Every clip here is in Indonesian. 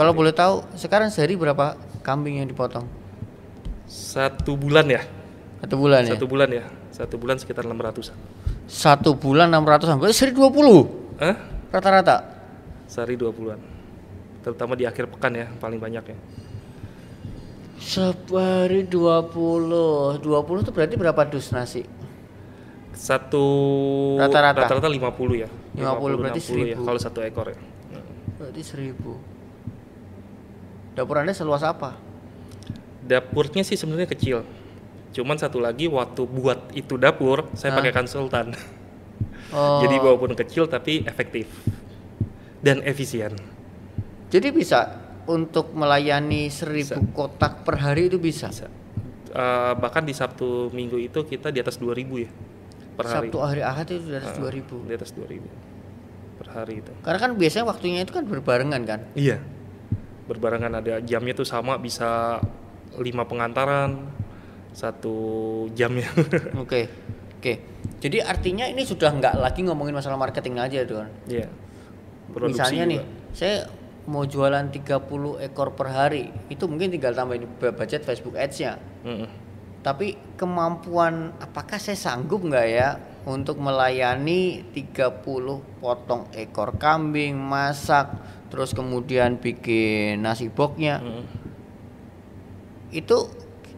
Kalau boleh tahu, sekarang sehari berapa kambing yang dipotong? Satu bulan ya. Satu bulan ya. Satu bulan ya. Satu bulan sekitar 600 Satu bulan 600 sampai sehari 20. Hah? Rata-rata. Sehari 20-an. Terutama di akhir pekan ya, paling banyak ya. Sehari 20. 20 itu berarti berapa dus nasi? Satu rata-rata rata-rata 50 ya. 50, 50 berarti 60 1000. Ya, kalau satu ekor ya. Berarti seribu. Dapur Anda seluas apa? Dapurnya sih sebenarnya kecil. Cuman satu lagi waktu buat itu dapur, saya pakai konsultan. Oh. Jadi walaupun kecil tapi efektif dan efisien. Jadi bisa untuk melayani seribu bisa. kotak per hari itu bisa. bisa. Uh, bahkan di Sabtu Minggu itu kita di atas dua ribu ya per hari. Sabtu hari. Ahad itu di atas uh, ribu. Di atas dua ribu per hari itu. Karena kan biasanya waktunya itu kan berbarengan kan? Iya berbarengan ada jamnya tuh sama bisa lima pengantaran satu jamnya. Oke. Oke. Okay. Jadi artinya ini sudah nggak lagi ngomongin masalah marketing aja, Don. Iya. Yeah. Misalnya juga. nih, saya mau jualan 30 ekor per hari, itu mungkin tinggal tambahin budget Facebook Ads-nya. Mm -hmm. Tapi kemampuan apakah saya sanggup nggak ya untuk melayani 30 potong ekor kambing, masak, terus kemudian bikin nasi boknya. Hmm. Itu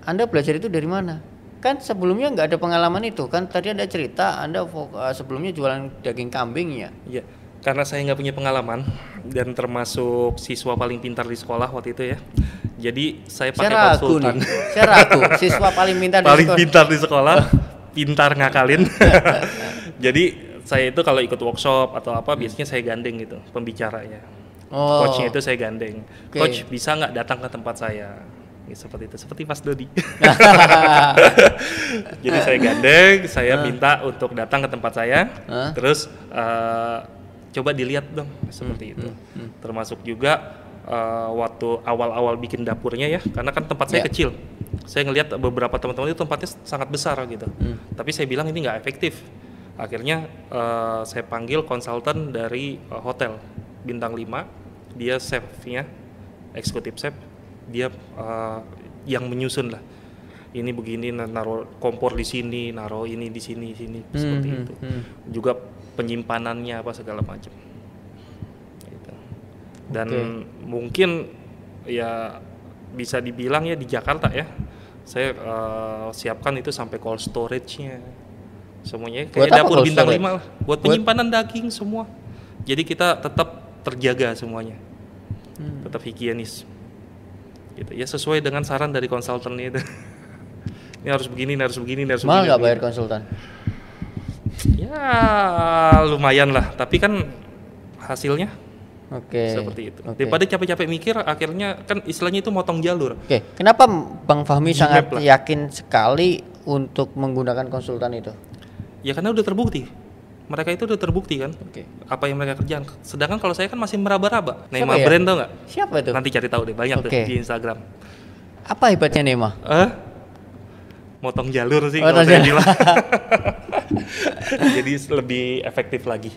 Anda belajar itu dari mana? Kan sebelumnya nggak ada pengalaman itu kan tadi ada cerita Anda eh, sebelumnya jualan daging kambing ya. Iya. Karena saya nggak punya pengalaman dan termasuk siswa paling pintar di sekolah waktu itu ya. Jadi saya pakai saya konsultan. Saya ragu, siswa paling pintar paling di sekolah. Paling pintar di sekolah pintar ngakalin. Jadi saya itu kalau ikut workshop atau apa biasanya saya gandeng gitu pembicaranya. Oh. Coachnya itu saya gandeng. Okay. Coach bisa nggak datang ke tempat saya? Ya, seperti itu, seperti Mas Dodi. Jadi saya gandeng, saya minta untuk datang ke tempat saya, terus uh, coba dilihat dong seperti hmm, itu. Hmm, hmm. Termasuk juga uh, waktu awal-awal bikin dapurnya ya, karena kan tempat saya yeah. kecil saya ngelihat beberapa teman-teman itu tempatnya sangat besar gitu hmm. tapi saya bilang ini nggak efektif akhirnya uh, saya panggil konsultan dari uh, hotel bintang 5 dia chefnya eksekutif chef dia uh, yang menyusun lah ini begini naruh kompor di sini naruh ini di sini sini hmm, seperti hmm, itu hmm. juga penyimpanannya apa segala macam gitu. dan okay. mungkin ya bisa dibilang ya di Jakarta ya saya uh, siapkan itu sampai cold storage-nya semuanya kayak buat dapur bintang lima lah buat penyimpanan daging semua jadi kita tetap terjaga semuanya hmm. tetap higienis gitu ya sesuai dengan saran dari konsultan itu ini harus begini ini harus begini ini harus Mal begini nggak bayar konsultan ya lumayan lah tapi kan hasilnya Oke. Okay. Seperti itu. Okay. Daripada capek-capek mikir, akhirnya kan istilahnya itu motong jalur. Oke. Okay. Kenapa Bang Fahmi Gimap sangat lah. yakin sekali untuk menggunakan konsultan itu? Ya karena udah terbukti. Mereka itu udah terbukti kan. Oke. Okay. Apa yang mereka kerjakan. Sedangkan kalau saya kan masih meraba-raba. Nema ya? brand tau nggak? Siapa itu? Nanti cari tahu deh banyak okay. tuh di Instagram. Apa hebatnya Nema? Eh? Motong jalur sih Motong kalau jalur. saya Jadi lebih efektif lagi.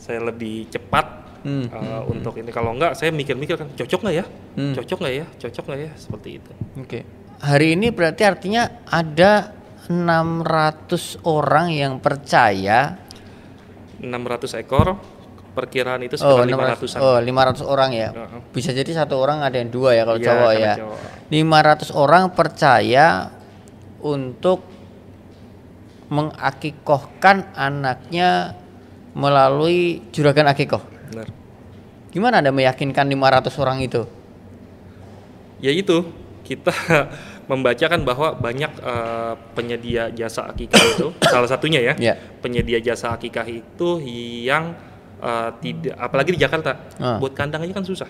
Saya lebih cepat hmm. Uh, hmm. untuk ini kalau enggak saya mikir-mikir kan cocok nggak ya hmm. cocok nggak ya cocok nggak ya seperti itu oke okay. hari ini berarti artinya ada 600 orang yang percaya 600 ekor perkiraan itu sekitar oh, 500 an Oh, 500 orang ya. Bisa jadi satu orang ada yang dua ya kalau iya, ya, cowok ya. Cowok. 500 orang percaya untuk mengakikohkan anaknya melalui juragan akikoh benar gimana anda meyakinkan 500 orang itu ya itu kita membacakan bahwa banyak uh, penyedia jasa akikah itu salah satunya ya yeah. penyedia jasa akikah itu yang uh, tidak apalagi di Jakarta uh. buat kandang aja kan susah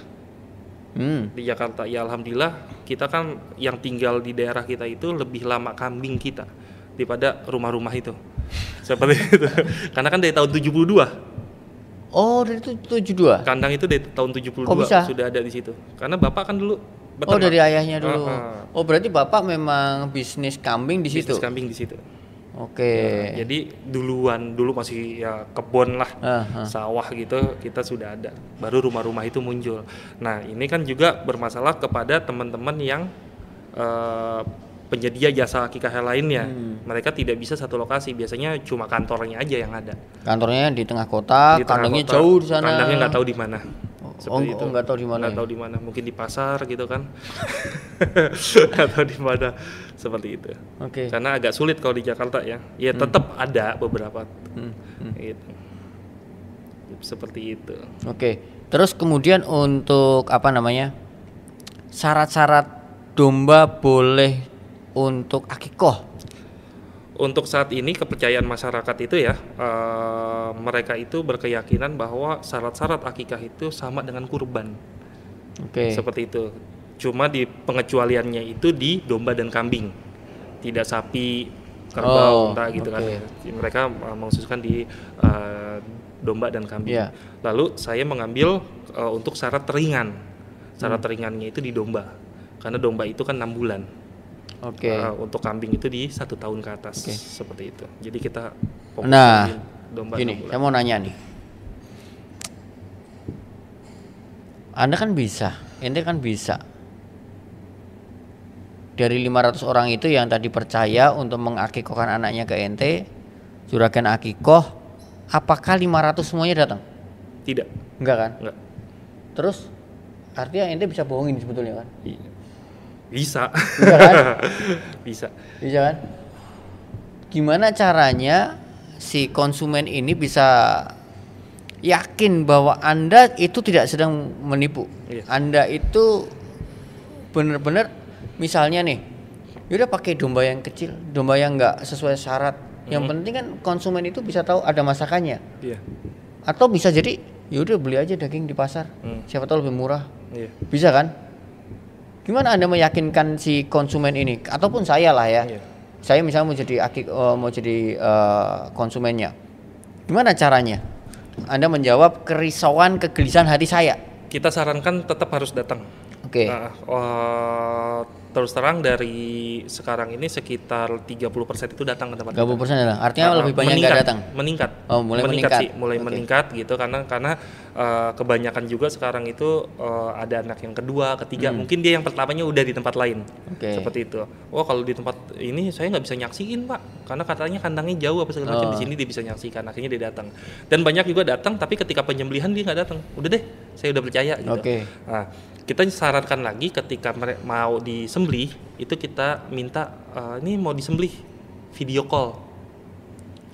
hmm. di Jakarta ya alhamdulillah kita kan yang tinggal di daerah kita itu lebih lama kambing kita daripada rumah-rumah itu seperti itu karena kan dari tahun 72 Oh, dari itu 72. Kandang itu dari tahun 72 oh, bisa? sudah ada di situ. Karena bapak kan dulu oh, beternak. Oh, dari ayahnya dulu. Uh ah, -huh. Ah. Oh, berarti bapak memang bisnis kambing di bisnis situ. Bisnis kambing di situ. Oke. Okay. Ya, jadi duluan dulu masih ya kebun lah, uh ah, -huh. sawah gitu kita sudah ada. Baru rumah-rumah itu muncul. Nah, ini kan juga bermasalah kepada teman-teman yang uh, penyedia jasa akikah lainnya. Hmm. Mereka tidak bisa satu lokasi, biasanya cuma kantornya aja yang ada. Kantornya di tengah kota, di kandangnya kota, jauh di sana. Kandangnya nggak tahu di mana. Oh, Seperti oh, itu. Oh, nggak tahu di mana. Nggak ya? tahu di mana, mungkin di pasar gitu kan. atau di mana. Seperti itu. Oke. Okay. Karena agak sulit kalau di Jakarta ya. Ya hmm. tetap ada beberapa. Hmm. Hmm. Gitu. Seperti itu. Oke. Okay. Terus kemudian untuk apa namanya? Syarat-syarat domba boleh untuk akikoh? Untuk saat ini kepercayaan masyarakat itu ya uh, mereka itu berkeyakinan bahwa syarat-syarat akikah itu sama dengan kurban. Oke. Okay. Seperti itu. Cuma di pengecualiannya itu di domba dan kambing. Tidak sapi, kerbau, oh, unta gitu okay. kan. Mereka uh, eh, mengkhususkan di uh, domba dan kambing. Yeah. Lalu saya mengambil uh, untuk syarat teringan. Syarat hmm. teringannya itu di domba. Karena domba itu kan enam bulan okay. uh, eh, untuk kambing itu di satu tahun ke atas okay. seperti itu jadi kita nah domba gini saya mau nanya nih anda kan bisa ente kan bisa dari 500 orang itu yang tadi percaya untuk mengakikohkan anaknya ke ente juragan akikoh apakah 500 semuanya datang tidak enggak kan enggak terus artinya ente bisa bohongin sebetulnya kan iya bisa. Bisa kan? Bisa. Bisa kan? Gimana caranya si konsumen ini bisa yakin bahwa Anda itu tidak sedang menipu. yes. Iya. Anda itu benar-benar misalnya nih, yaudah pakai domba yang kecil, domba yang nggak sesuai syarat. Mm-hmm. Yang penting kan konsumen itu bisa tahu ada masakannya. Iya. Atau bisa jadi yaudah beli aja daging di pasar. Mm. Siapa tahu lebih murah. yeah. Bisa kan? Gimana Anda meyakinkan si konsumen ini ataupun saya lah ya. Yeah. Saya misalnya mau jadi uh, mau jadi uh, konsumennya. Gimana caranya? Anda menjawab kerisauan, kegelisahan hati saya. Kita sarankan tetap harus datang. Oke. Okay. Uh, uh, eh, terus terang dari sekarang ini sekitar 30% itu datang ke tempat 30% kita. datang. Artinya uh, lebih banyak meningkat, datang. Meningkat. Oh, mulai meningkat. meningkat. Sih, mulai okay. meningkat gitu karena karena uh, kebanyakan juga sekarang itu uh, ada anak yang kedua, ketiga, hmm. mungkin dia yang pertamanya udah di tempat lain. Okay. Seperti itu. Oh, kalau di tempat ini saya nggak bisa nyaksiin, Pak. Karena katanya kandangnya jauh apa segala oh. macam di oh. sini dia bisa nyaksikan. Akhirnya dia datang. Dan banyak juga datang tapi ketika penyembelihan dia nggak datang. Udah deh, saya udah percaya gitu. Okay. Nah, kita sarankan lagi ketika mereka mau disembelih itu kita minta uh, ini mau disembelih video call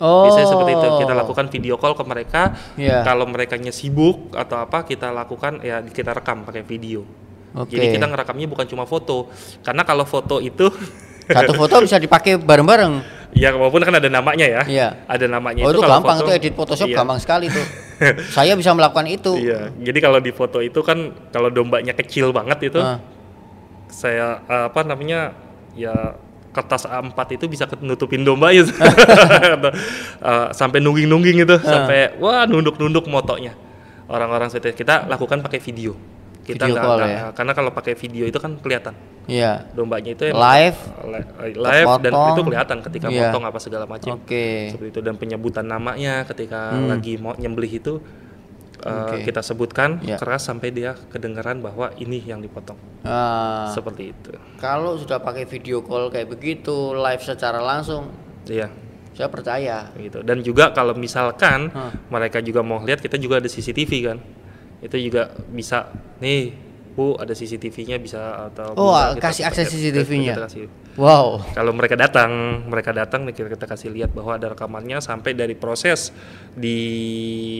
Oh. Biasanya seperti itu. Kita oh. lakukan video call ke mereka. Yeah. Kalau mereka sibuk atau apa, kita lakukan ya kita rekam pakai video. Okay. Jadi kita ngerekamnya bukan cuma foto. Karena kalau foto itu satu foto bisa dipakai bareng-bareng. Ya walaupun kan ada namanya ya. Iya. Ada namanya oh, itu, itu gampang foto, itu edit Photoshop iya. gampang sekali tuh. saya bisa melakukan itu iya jadi kalau di foto itu kan kalau dombanya kecil banget itu uh. saya eh, apa namanya ya kertas A4 itu bisa nutupin domba ya. uh, sampai nungging-nungging itu uh. sampai wah nunduk-nunduk motonya orang-orang seperti kita lakukan pakai video kita video ya. Eh, karena kalau pakai video itu kan kelihatan. Iya. Yeah. Dombanya itu live eh, live dan itu kelihatan ketika yeah. potong apa segala macam. Oke. Okay. Seperti itu dan penyebutan namanya ketika hmm. lagi mau nyembelih itu eh, okay. kita sebutkan yeah. keras sampai dia kedengaran bahwa ini yang dipotong. Uh, Seperti itu. Kalau sudah pakai video call kayak begitu, live secara langsung. Iya. Yeah. Saya percaya. Gitu. Dan juga kalau misalkan huh. mereka juga mau lihat, kita juga ada CCTV kan itu juga bisa nih bu ada CCTV-nya bisa atau oh gitu, gitu, kita, kasih akses CCTV-nya wow kalau mereka datang mereka datang kita, kita kasih lihat bahwa ada rekamannya sampai dari proses di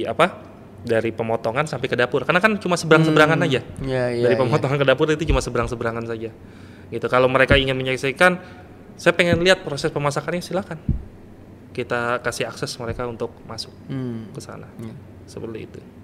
apa dari pemotongan sampai ke dapur karena kan cuma seberang seberangan hmm, aja ya, ya, dari ya. pemotongan ya. ke dapur itu cuma seberang seberangan saja gitu kalau mereka ingin menyaksikan saya pengen lihat proses pemasakannya silakan kita kasih akses mereka untuk masuk hmm. ke sana ya. seperti itu